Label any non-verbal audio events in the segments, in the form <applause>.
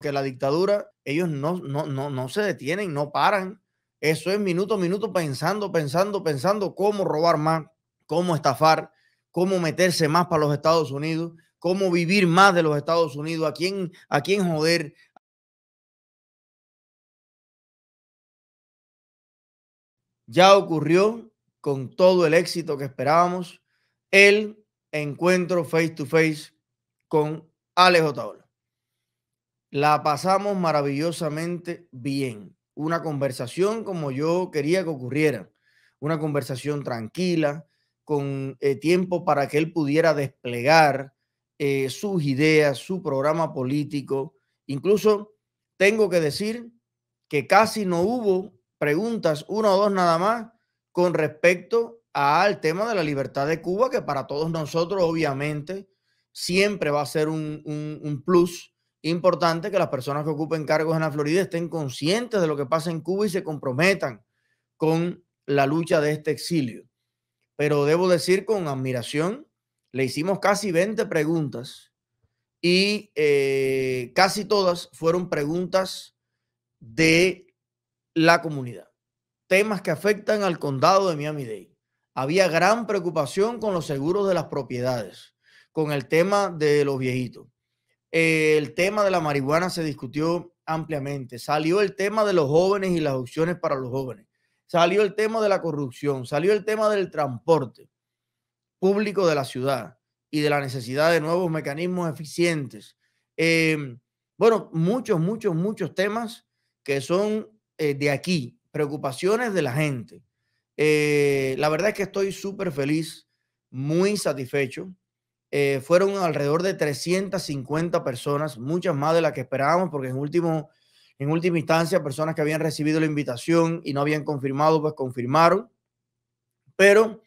que la dictadura, ellos no, no, no, se detienen, no paran. Eso es minuto a minuto pensando, pensando, pensando cómo robar más, cómo estafar, cómo meterse más para los Estados Unidos, cómo vivir más de los Estados Unidos, a quién, a quién joder, ya ocurrió con todo el éxito que esperábamos el encuentro face to face con Alex Otaola. La pasamos maravillosamente bien. Una conversación como yo quería que ocurriera. Una conversación tranquila, con eh, tiempo para que él pudiera desplegar eh, sus ideas, su programa político. Incluso tengo que decir que casi no hubo preguntas, una o dos nada más, con respecto al tema de la libertad de Cuba, que para todos nosotros obviamente siempre va a ser un plus importante que las personas que ocupen cargos en la Florida estén conscientes de lo que pasa en Cuba y se comprometan con la lucha de este exilio. Pero debo decir con admiración, le hicimos casi 20 preguntas y eh, casi todas fueron preguntas de la comunidad, temas que afectan al condado de Miami-Dade. Había gran preocupación con los seguros de las propiedades, con el tema de los viejitos el tema de la marihuana se discutió ampliamente. Salió el tema de los jóvenes y las opciones para los jóvenes. Salió el tema de la corrupción. Salió el tema del transporte público de la ciudad y de la necesidad de nuevos mecanismos eficientes. Em, bueno, muchos, muchos, muchos temas que son eh, de aquí, preocupaciones de la gente. Eh, la verdad es que estoy súper feliz, muy satisfecho. Eh, fueron alrededor de 350 personas, muchas más de las que esperábamos, porque en, último, en última instancia personas que habían recibido la invitación y no habían confirmado, pues confirmaron. Pero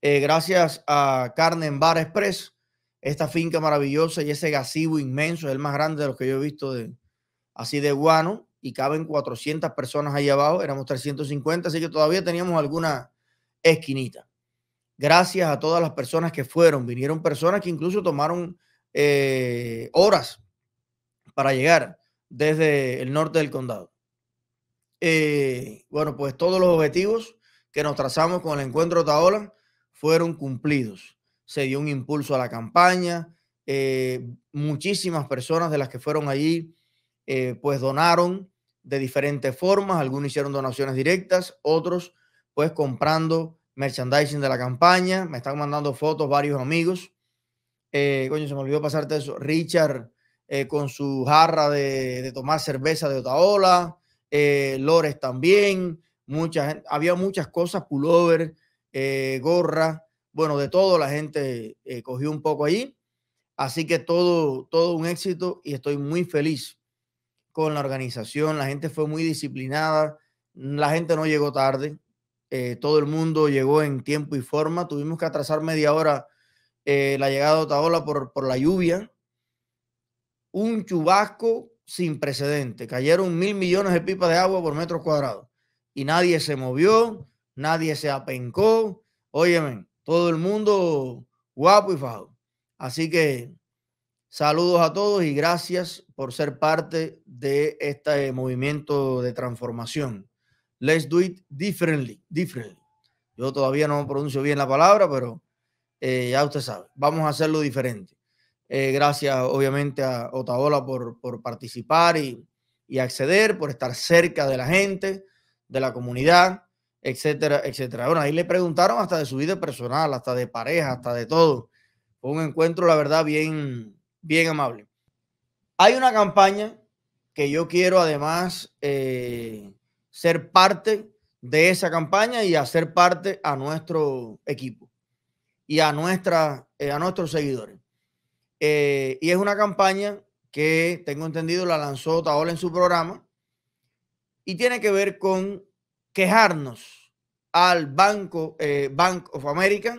eh, gracias a Carne en Bar Express, esta finca maravillosa y ese gasivo inmenso, es el más grande de los que yo he visto de, así de guano, y caben 400 personas ahí abajo, éramos 350, así que todavía teníamos alguna esquinita. Gracias a todas las personas que fueron. Vinieron personas que incluso tomaron eh, horas para llegar desde el norte del condado. Eh, bueno, pues todos los objetivos que nos trazamos con el encuentro de Taola fueron cumplidos. Se dio un impulso a la campaña. Eh, muchísimas personas de las que fueron allí, pues donaron de diferentes formas. Algunos hicieron donaciones directas, otros pues comprando merchandising de la campaña. Me están mandando fotos varios amigos. Eh, coño, se me olvidó pasarte eso. Richard eh, con su jarra de, tomar cerveza de Otaola. Eh, Lores también. Mucha había muchas cosas, pullover, gorra, bueno, de todo la gente cogió un poco allí. Así que todo, todo un éxito y estoy muy feliz con la organización. La gente fue muy disciplinada. La gente no llegó tarde. Eh, todo el mundo llegó en tiempo y forma. Tuvimos que atrasar media hora eh, la llegada de Otaola por, por la lluvia. Un chubasco sin precedente. Cayeron mil millones de pipas de agua por metro cuadrado. Y nadie se movió, nadie se apencó. Óyeme, todo el mundo guapo y fajado. Así que saludos a todos y gracias por ser parte de este movimiento de transformación. Let's do it differently, different. Yo todavía no pronuncio bien la palabra, pero eh, ya usted sabe, vamos a hacerlo diferente. Eh, gracias, obviamente, a Otaola por, participar y, acceder, por estar cerca de la gente, de la comunidad, etcétera, etcétera. Bueno, ahí le preguntaron hasta de su vida personal, hasta de pareja, hasta de todo. Fue un encuentro, la verdad, bien, bien amable. Hay una campaña que yo quiero, además, eh, ser parte de esa campaña y hacer parte a nuestro equipo y a, nuestra, eh, a nuestros seguidores. Eh, y es una campaña que, tengo entendido, la lanzó Taola en su programa y tiene que ver con quejarnos al Banco, eh, Bank of America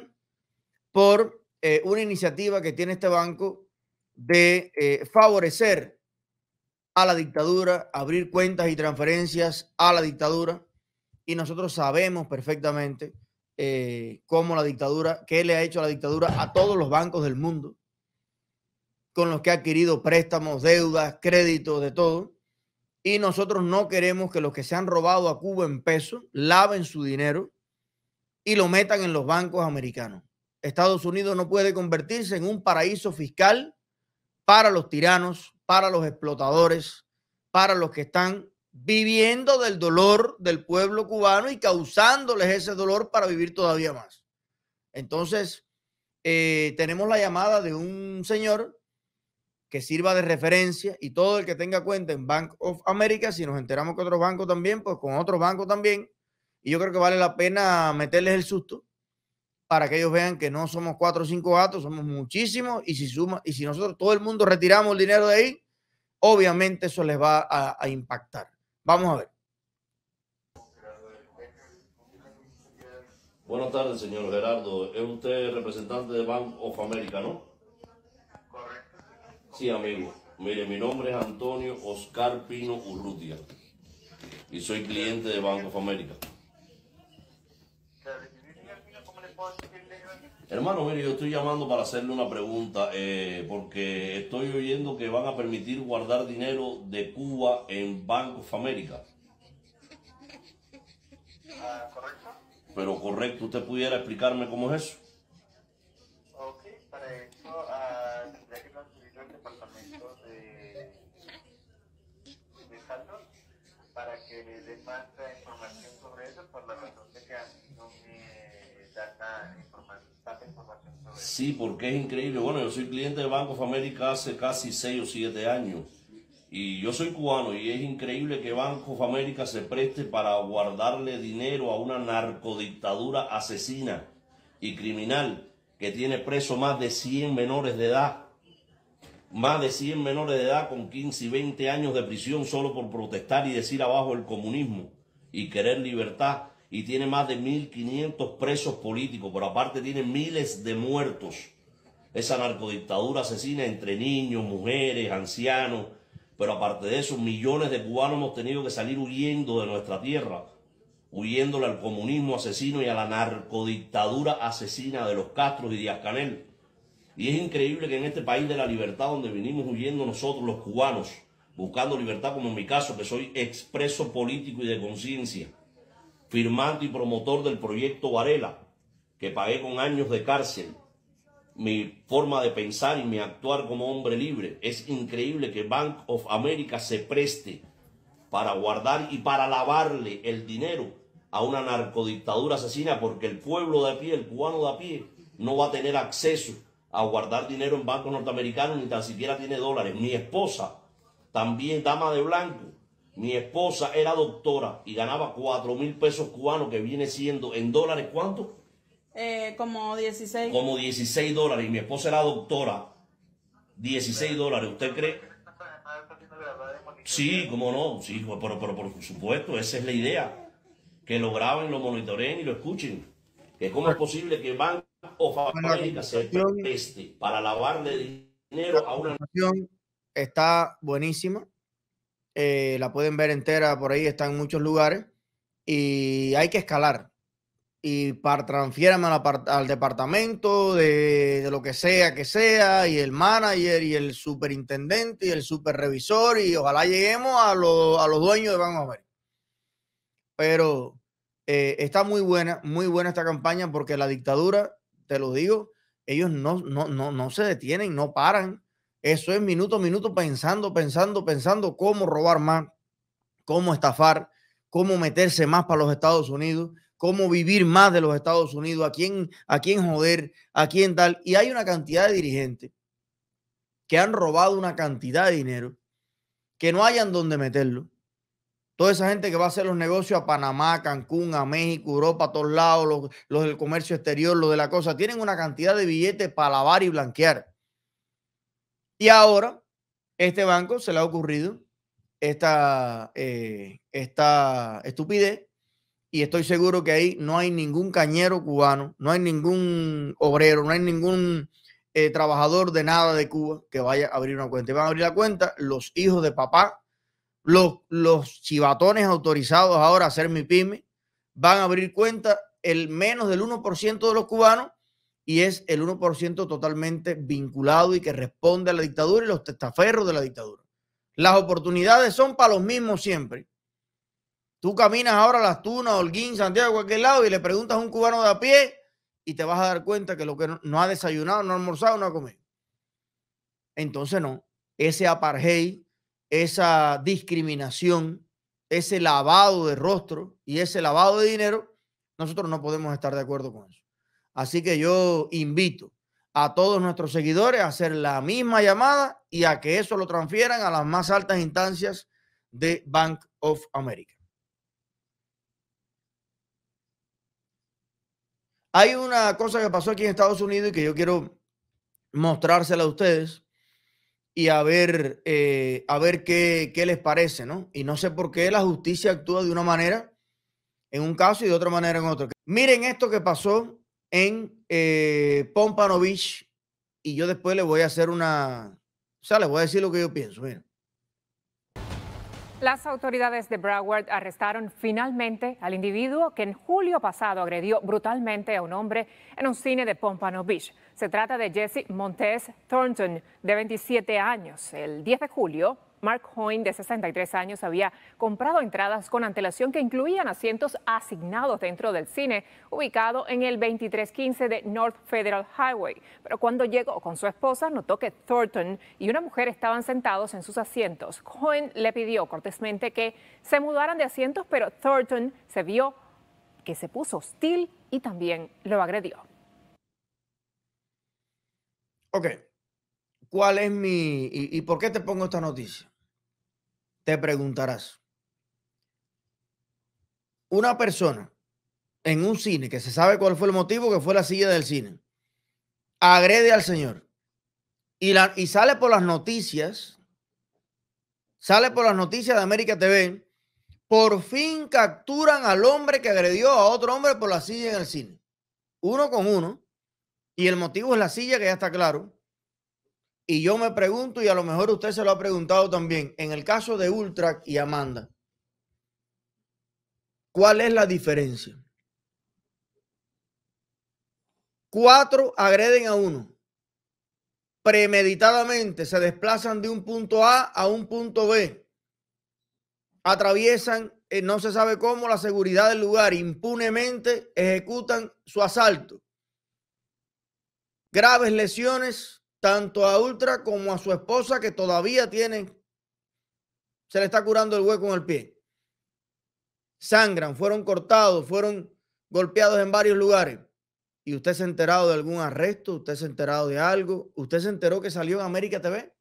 por una iniciativa que tiene este banco de favorecer a la dictadura, abrir cuentas y transferencias a la dictadura. Y nosotros sabemos perfectamente eh, cómo la dictadura, qué le ha hecho a la dictadura a todos los bancos del mundo, con los que ha adquirido préstamos, deudas, créditos, de todo. Y nosotros no queremos que los que se han robado a Cuba en peso laven su dinero y lo metan en los bancos americanos. Estados Unidos no puede convertirse en un paraíso fiscal para los tiranos, para los explotadores, para los que están viviendo del dolor del pueblo cubano y causándoles ese dolor para vivir todavía más. Entonces, eh, tenemos la llamada de un señor que sirva de referencia y todo el que tenga cuenta en Bank of America, si nos enteramos que otros bancos también, pues con otro banco también. Y yo creo que vale la pena meterles el susto para que ellos vean que no somos cuatro o cinco gatos, somos muchísimos. Y si suma, y si nosotros todo el mundo retiramos el dinero de ahí, obviamente eso les va a, impactar. Vamos a ver. Buenas tardes, señor Gerardo. Es usted representante de Bank of America, ¿no? Correcto. Sí, amigo. Mire, mi nombre es Antonio Oscar Pino Urrutia y soy cliente de Bank of America. ¿Cómo le puedo decir? Hermano, mire, yo estoy llamando para hacerle una pregunta, eh, porque estoy oyendo que van a permitir guardar dinero de Cuba en Banco de América. Ah, ¿Correcto? Pero correcto, ¿usted pudiera explicarme cómo es eso? Sí, porque es increíble. Bueno, yo soy cliente de Banco of América hace casi 6 o 7 años. Y yo soy cubano y es increíble que Banco of América se preste para guardarle dinero a una narcodictadura asesina y criminal que tiene preso más de 100 menores de edad. Más de 100 menores de edad con 15 y 20 años de prisión solo por protestar y decir abajo el comunismo y querer libertad y tiene más de 1.500 presos políticos, pero aparte tiene miles de muertos. Esa narcodictadura asesina entre niños, mujeres, ancianos, pero aparte de eso, millones de cubanos hemos tenido que salir huyendo de nuestra tierra, huyéndole al comunismo asesino y a la narcodictadura asesina de los Castros y Díaz Canel. Y es increíble que en este país de la libertad donde vinimos huyendo nosotros los cubanos, buscando libertad como en mi caso, que soy expreso político y de conciencia, firmante y promotor del proyecto Varela, que pagué con años de cárcel. Mi forma de pensar y mi actuar como hombre libre. Es increíble que Bank of America se preste para guardar y para lavarle el dinero a una narcodictadura asesina porque el pueblo de a pie, el cubano de a pie, no va a tener acceso a guardar dinero en bancos norteamericanos ni tan siquiera tiene dólares. Mi esposa, también dama de blanco, mi esposa era doctora y ganaba 4 mil pesos cubanos, que viene siendo en dólares, ¿cuánto? Eh, como 16. Como 16 dólares. Y mi esposa era doctora. 16 dólares. ¿Usted cree? Sí, cómo no. Sí, pues, pero, por supuesto, esa es la idea. Que lo graben, lo monitoreen y lo escuchen. Que cómo es posible que Banco o se preste para lavarle dinero a una... nación? Está buenísima. Eh, la pueden ver entera por ahí, está en muchos lugares, y hay que escalar. Y para transferirme al, departamento de, de, lo que sea que sea, y el manager, y el superintendente, y el superrevisor, y ojalá lleguemos a, a los dueños de a ver Pero eh, está muy buena, muy buena esta campaña porque la dictadura, te lo digo, ellos no, no, no, no se detienen, no paran eso es minuto minuto pensando, pensando, pensando cómo robar más, cómo estafar, cómo meterse más para los Estados Unidos, cómo vivir más de los Estados Unidos, a quién, a quién joder, a quién tal. Y hay una cantidad de dirigentes que han robado una cantidad de dinero que no hayan dónde meterlo. Toda esa gente que va a hacer los negocios a Panamá, Cancún, a México, Europa, a todos lados, los, los del comercio exterior, los de la cosa, tienen una cantidad de billetes para lavar y blanquear. Y ahora, este banco se le ha ocurrido esta, eh, esta estupidez y estoy seguro que ahí no hay ningún cañero cubano, no hay ningún obrero, no hay ningún eh, trabajador de nada de Cuba que vaya a abrir una cuenta. Y van a abrir la cuenta los hijos de papá, los, los chivatones autorizados ahora a hacer mi pyme, van a abrir cuenta el menos del 1% de los cubanos y es el 1% totalmente vinculado y que responde a la dictadura y los testaferros de la dictadura. Las oportunidades son para los mismos siempre. Tú caminas ahora a Las Tunas, Holguín, Santiago, cualquier lado y le preguntas a un cubano de a pie y te vas a dar cuenta que lo que no, ha desayunado, no ha almorzado, no ha comido. Entonces no, ese apartheid, esa discriminación, ese lavado de rostro y ese lavado de dinero, nosotros no podemos estar de acuerdo con eso. Así que yo invito a todos nuestros seguidores a hacer la misma llamada y a que eso lo transfieran a las más altas instancias de Bank of America. Hay una cosa que pasó aquí en Estados Unidos y que yo quiero mostrársela a ustedes y a ver, eh, a ver qué, qué les parece, ¿no? Y no sé por qué la justicia actúa de una manera en un caso y de otra manera en otro. Miren esto que pasó en eh, Pompano Beach y yo después le voy a hacer una, o sea, le voy a decir lo que yo pienso. Mira. Las autoridades de Broward arrestaron finalmente al individuo que en julio pasado agredió brutalmente a un hombre en un cine de Pompano Beach. Se trata de Jesse Montes Thornton, de 27 años. El 10 de julio, Mark Hoyne, de 63 años, había comprado entradas con antelación que incluían asientos asignados dentro del cine, ubicado en el 2315 de North Federal Highway. Pero cuando llegó con su esposa, notó que Thornton y una mujer estaban sentados en sus asientos. Hoyne le pidió cortésmente que se mudaran de asientos, pero Thornton se vio que se puso hostil y también lo agredió. Ok, ¿cuál es mi... y, por qué te pongo esta noticia? te preguntarás, una persona en un cine que se sabe cuál fue el motivo, que fue la silla del cine, agrede al Señor y, la, y sale por las noticias, sale por las noticias de América TV, por fin capturan al hombre que agredió a otro hombre por la silla en el cine, uno con uno, y el motivo es la silla que ya está claro, y yo me pregunto, y a lo mejor usted se lo ha preguntado también, en el caso de Ultra y Amanda, ¿cuál es la diferencia? Cuatro agreden a uno. Premeditadamente se desplazan de un punto A a un punto B. Atraviesan, eh, no se sabe cómo, la seguridad del lugar. Impunemente ejecutan su asalto. Graves lesiones tanto a Ultra como a su esposa que todavía tienen se le está curando el hueco en el pie. Sangran, fueron cortados, fueron golpeados en varios lugares. ¿Y usted se ha enterado de algún arresto? ¿Usted se ha enterado de algo? ¿Usted se enteró que salió en América TV?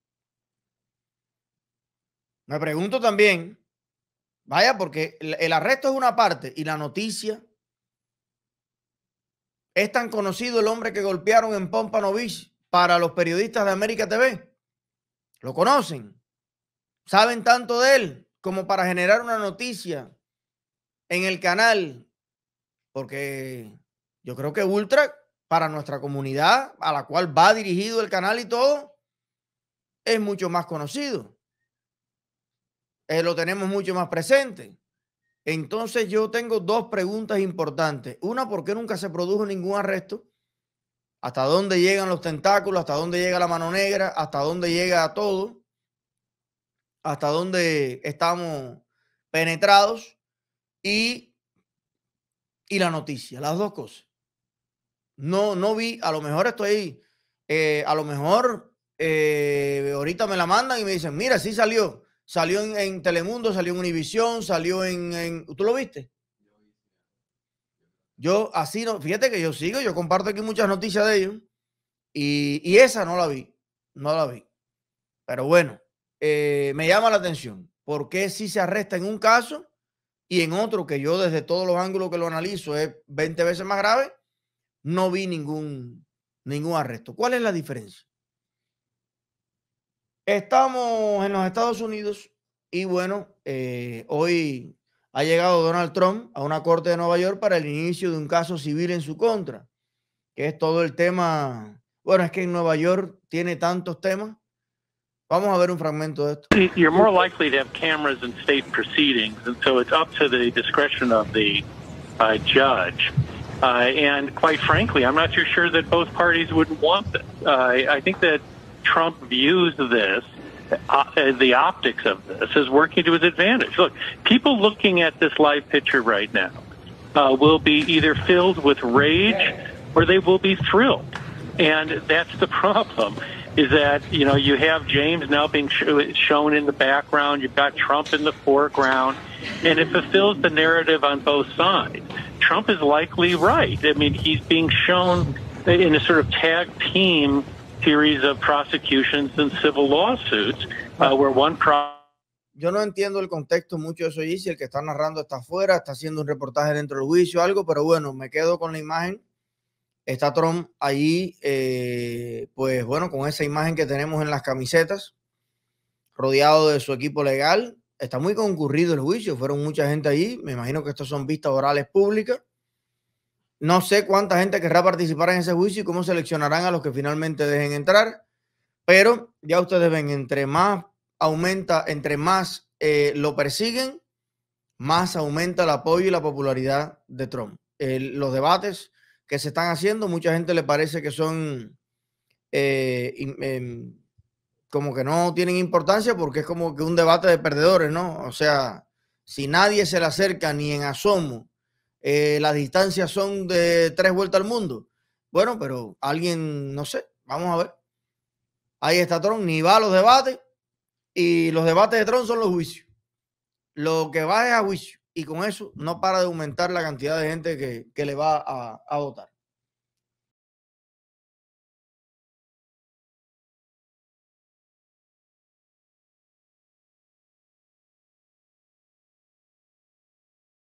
Me pregunto también, vaya, porque el, arresto es una parte y la noticia es tan conocido el hombre que golpearon en Pompano Beach para los periodistas de América TV. Lo conocen. Saben tanto de él como para generar una noticia en el canal. Porque yo creo que Ultra, para nuestra comunidad, a la cual va dirigido el canal y todo, es mucho más conocido. Eh, lo tenemos mucho más presente. Entonces yo tengo dos preguntas importantes. Una, ¿por qué nunca se produjo ningún arresto? hasta dónde llegan los tentáculos, hasta dónde llega la mano negra, hasta dónde llega todo, hasta dónde estamos penetrados y, y la noticia, las dos cosas. No, no vi, a lo mejor estoy, ahí, eh, a lo mejor eh, ahorita me la mandan y me dicen, mira, sí salió, salió en, Telemundo, salió en Univisión, salió en, en, ¿tú lo viste? Yo así no, fíjate que yo sigo, yo comparto aquí muchas noticias de ellos y, esa no la vi, no la vi. Pero bueno, eh, me llama la atención, porque si se arresta en un caso y en otro que yo desde todos los ángulos que lo analizo es 20 veces más grave? No vi ningún, ningún arresto. ¿Cuál es la diferencia? Estamos en los Estados Unidos y bueno, eh, hoy ha llegado Donald Trump a una corte de Nueva York para el inicio de un caso civil en su contra, que es todo el tema. Bueno, es que en Nueva York tiene tantos temas. Vamos a ver un fragmento de esto. You're more likely to have cameras in state proceedings, and so it's up to the discretion of the uh, judge. Uh, and quite frankly, I'm not too sure that both parties would want this. Uh, I think that Trump views this uh, the optics of this is working to his advantage. Look, people looking at this live picture right now uh, will be either filled with rage or they will be thrilled, and that's the <laughs> problem. Is that you know you have James now being sh- shown in the background, you've got Trump in the foreground, and it fulfills the narrative on both sides. Trump is likely right. I mean, he's being shown in a sort of tag team yo no entiendo el contexto mucho de eso, y si el que está narrando está afuera, está haciendo un reportaje dentro del juicio, algo, pero bueno, me quedo con la imagen. Está Trump ahí eh, pues bueno, con esa imagen que tenemos en las camisetas, rodeado de su equipo legal. Está muy concurrido el juicio, fueron mucha gente allí, me imagino que estas son vistas orales públicas. No sé cuánta gente querrá participar en ese juicio y cómo seleccionarán a los que finalmente dejen entrar, pero ya ustedes ven, entre más aumenta, entre más eh, lo persiguen, más aumenta el apoyo y la popularidad de Trump. los debates que se están haciendo, mucha gente le parece que son eh, em, como que no tienen importancia porque es como que un debate de perdedores, ¿no? O sea, si nadie se le acerca ni en asomo eh, las distancias son de tres vueltas al mundo. Bueno, pero alguien, no sé, vamos a ver. Ahí está Tron, ni va a los debates y los debates de Tron son los juicios. Lo que va es a juicio y con eso no para de aumentar la cantidad de gente que, que le va a votar.